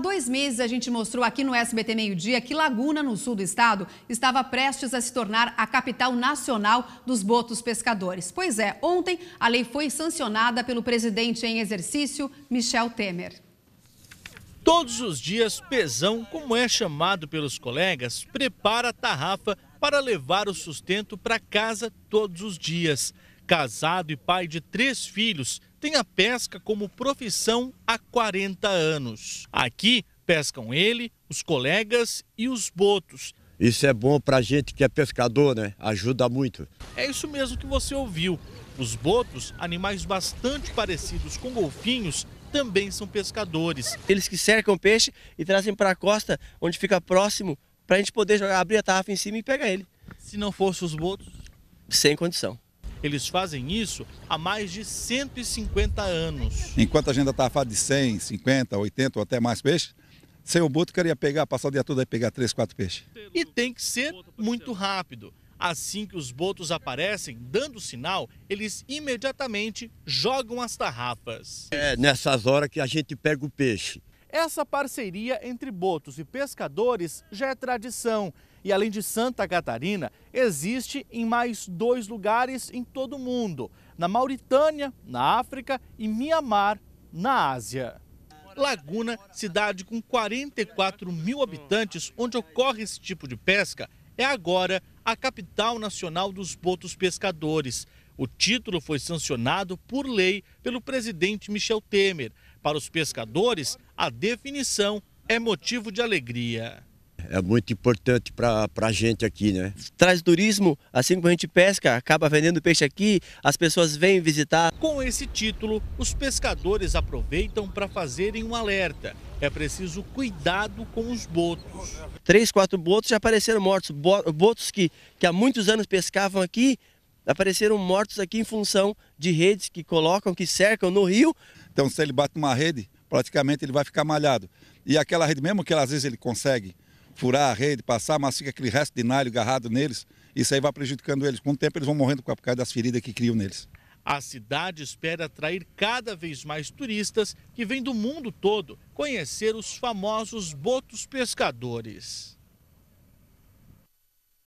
dois meses, a gente mostrou aqui no SBT Meio Dia que Laguna, no sul do estado, estava prestes a se tornar a capital nacional dos botos pescadores. Pois é, ontem a lei foi sancionada pelo presidente em exercício, Michel Temer. Todos os dias, Pezão, como é chamado pelos colegas, prepara a tarrafa para levar o sustento para casa todos os dias. Casado e pai de três filhos, tem a pesca como profissão há 40 anos. Aqui pescam ele, os colegas e os botos. Isso é bom para gente que é pescador, né? Ajuda muito. É isso mesmo que você ouviu. Os botos, animais bastante parecidos com golfinhos, também são pescadores. Eles que cercam peixe e trazem para a costa, onde fica próximo, para a gente poder jogar, abrir a tarrafa em cima e pegar ele. Se não fosse os botos? Sem condição. Eles fazem isso há mais de 150 anos. Enquanto a gente estava de 100, 50, 80 ou até mais peixes, sem o boto queria pegar, passar o dia todo aí pegar 3, 4 peixes. E tem que ser muito rápido. Assim que os botos aparecem, dando sinal, eles imediatamente jogam as tarrafas. É nessas horas que a gente pega o peixe. Essa parceria entre botos e pescadores já é tradição e além de Santa Catarina, existe em mais dois lugares em todo o mundo: na Mauritânia, na África, e Mianmar, na Ásia. Laguna, cidade com 44 mil habitantes, onde ocorre esse tipo de pesca, é agora a capital nacional dos botos pescadores. O título foi sancionado por lei pelo presidente Michel Temer. Para os pescadores, a definição é motivo de alegria. É muito importante para a gente aqui, né? Traz turismo, assim como a gente pesca, acaba vendendo peixe aqui, as pessoas vêm visitar. Com esse título, os pescadores aproveitam para fazerem um alerta. É preciso cuidado com os botos. Três, quatro botos já apareceram mortos. Botos que, que há muitos anos pescavam aqui, apareceram mortos aqui em função de redes que colocam, que cercam no rio. Então se ele bate numa rede, praticamente ele vai ficar malhado. E aquela rede, mesmo que às vezes ele consegue furar a rede, passar, mas fica aquele resto de nalho agarrado neles. Isso aí vai prejudicando eles. Com o tempo eles vão morrendo por causa das feridas que criam neles. A cidade espera atrair cada vez mais turistas que vêm do mundo todo conhecer os famosos botos pescadores.